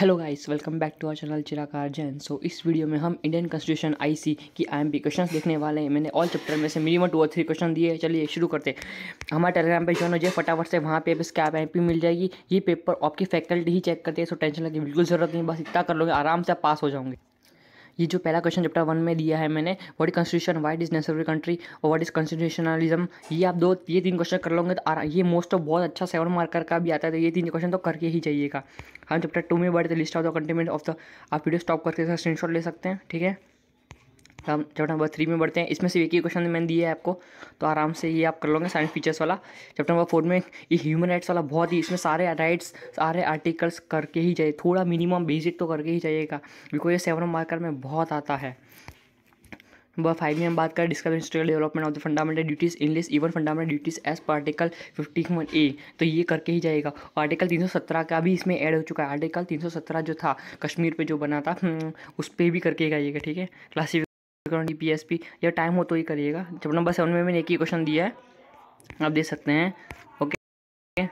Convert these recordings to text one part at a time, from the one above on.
hello guys welcome back to our channel चिराकार Jain so इस video में हम इंडियन कॉन्स्टिट्यूशन आईसी की आईएमपी क्वेश्चंस देखने वाले हैं मैंने ऑल चैप्टर में से मिनिमम टू और थ्री क्वेश्चन दिए चलिए शुरू करते हमारे टेलीग्राम पे ज्वाइन हो जाए फटाफट से वहाँ पे आई पी मिल जाएगी ये पेपर आपकी फैकल्टी ही चेक करते हैं सो टेंशन लगे बिल्कुल जरूरत नहीं बस इतना कर लोगे आराम से आप पास हो जाऊंगे ये जो पहला क्वेश्चन चैप्टर वन में दिया है मैंने what is constitution why it is necessary country और वट इज कॉन्स्टिट्यूशनलिज्म ये आप दो ये तीन क्वेश्चन कर लोगे तो ये मोस्ट ऑफ बहुत अच्छा सेवन मार्कर का भी आता है तो ये तीन क्वेश्चन तो करके ही चाहिएगा हम चैप्टर टू में बढ़ते list of the content of the आप वीडियो स्टॉप करके स्क्रीनशॉट ले सकते हैं ठीक है हम चैप्टर नंबर थ्री में बढ़ते हैं इसमें से एक ही क्वेश्चन मैंने दिया है आपको तो आराम से ये आप कर लोगे साइंस फीचर्स वाला चैप्टर नंबर फोर में ये ह्यूमन राइट्स वाला बहुत ही इसमें सारे राइट्स सारे आर्टिकल्स करके ही चाहिए थोड़ा मिनिमम बेसिक तो करके ही चाहिएगा बिकॉज ये सेवन मार्कर में बहुत आता है नंबर फाइव में हम बात करें discuss industrial development of the fundamental duties English even fundamental duties as particle article fifty one A तो ये करके ही जाएगा आर्टिकल तीन सौ सत्रह का भी इसमें ऐड हो चुका है आर्टिकल तीन सौ सत्रह जो था कश्मीर पे जो बना था हम्म, उस पर भी करके जाइएगा ठीक है क्लासिफिक करंट पी एस पी या टाइम हो तो ही करिएगा जब नंबर सेवन में मैंने एक ही क्वेश्चन दिया है आप देख सकते हैं ओके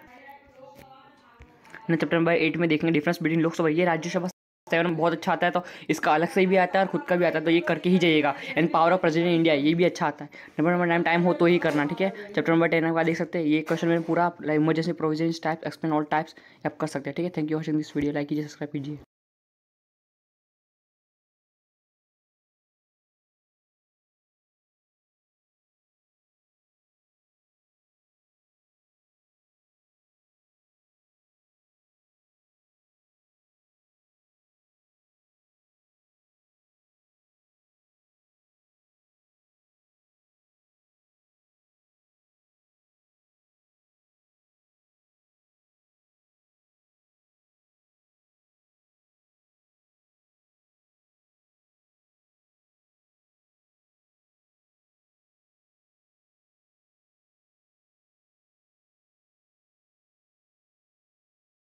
ना चैप्टर नंबर एट में देखेंगे डिफरेंस बिटवीन लोकसभा ये राज्यसभा सेवन बहुत अच्छा आता है तो इसका अलग से भी आता है और खुद का भी आता है तो ये करके ही जाइएगा and power of president India ये भी अच्छा आता है नंबर नंबर टाइम टाइम हो तो ही करना ठीक है चैप्टर नंबर टेन का देख सकते हैं ये क्वेश्चन मैंने पूरा emergency provision type explain all types आप कर सकते हैं ठीक है thank you watching this video like कीजिए सब्सक्राइब कीजिए